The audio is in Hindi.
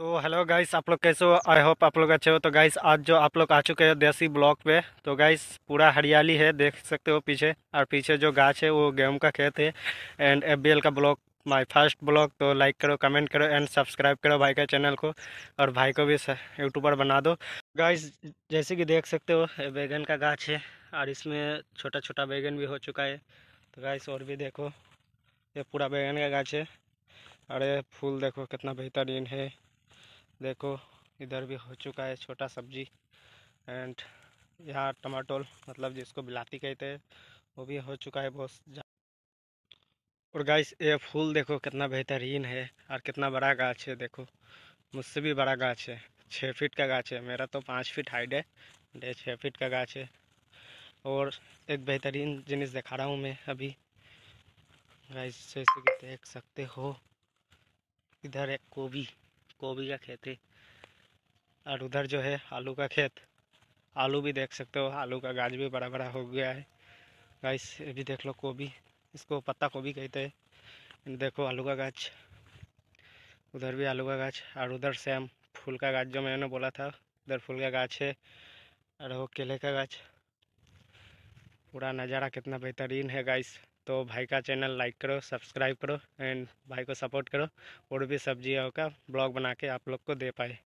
तो हेलो गाइस आप लोग कैसे हो आई होप आप लोग अच्छे हो तो गाइस आज जो आप लोग आ चुके हैं देसी ब्लॉक पे तो गाइस पूरा हरियाली है देख सकते हो पीछे और पीछे जो गाछ है वो गेहूं का खेत है एंड एफ का ब्लॉक माय फर्स्ट ब्लॉग तो लाइक करो कमेंट करो एंड सब्सक्राइब करो भाई का चैनल को और भाई को भी यूट्यूबर बना दो गाइस जैसे कि देख सकते हो बैगन का गाछ है और इसमें छोटा छोटा बैगन भी हो चुका है तो गाइस और भी देखो ये पूरा बैगन का गाछ है अरे फूल देखो कितना बेहतरीन है देखो इधर भी हो चुका है छोटा सब्जी एंड यहाँ टमाटोल मतलब जिसको बिलाती कहते हैं वो भी हो चुका है बहुत और गाइस ये फूल देखो कितना बेहतरीन है और कितना बड़ा गाछ है देखो मुझसे भी बड़ा गाछ है छः फीट का गाछ है मेरा तो पाँच फीट हाइट है डे छः फीट का गाछ है और एक बेहतरीन जिनिस दिखा रहा हूँ मैं अभी गाइस जैसे कि देख सकते हो इधर एक गोभी गोभी का खेत है और उधर जो है आलू का खेत आलू भी देख सकते हो आलू का गाज भी बड़ा बड़ा हो गया है गाइस ये भी देख लो गोभी इसको पत्ता गोभी कहते हैं देखो आलू का गाछ उधर भी आलू का गाछ और उधर से हम फूल का गाछ जो मैंने बोला था उधर फूल का गाछ है और वो केले का गाछ पूरा नज़ारा कितना बेहतरीन है गाइस तो भाई का चैनल लाइक करो सब्सक्राइब करो एंड भाई को सपोर्ट करो और भी सब्जियों का ब्लॉग बना के आप लोग को दे पाए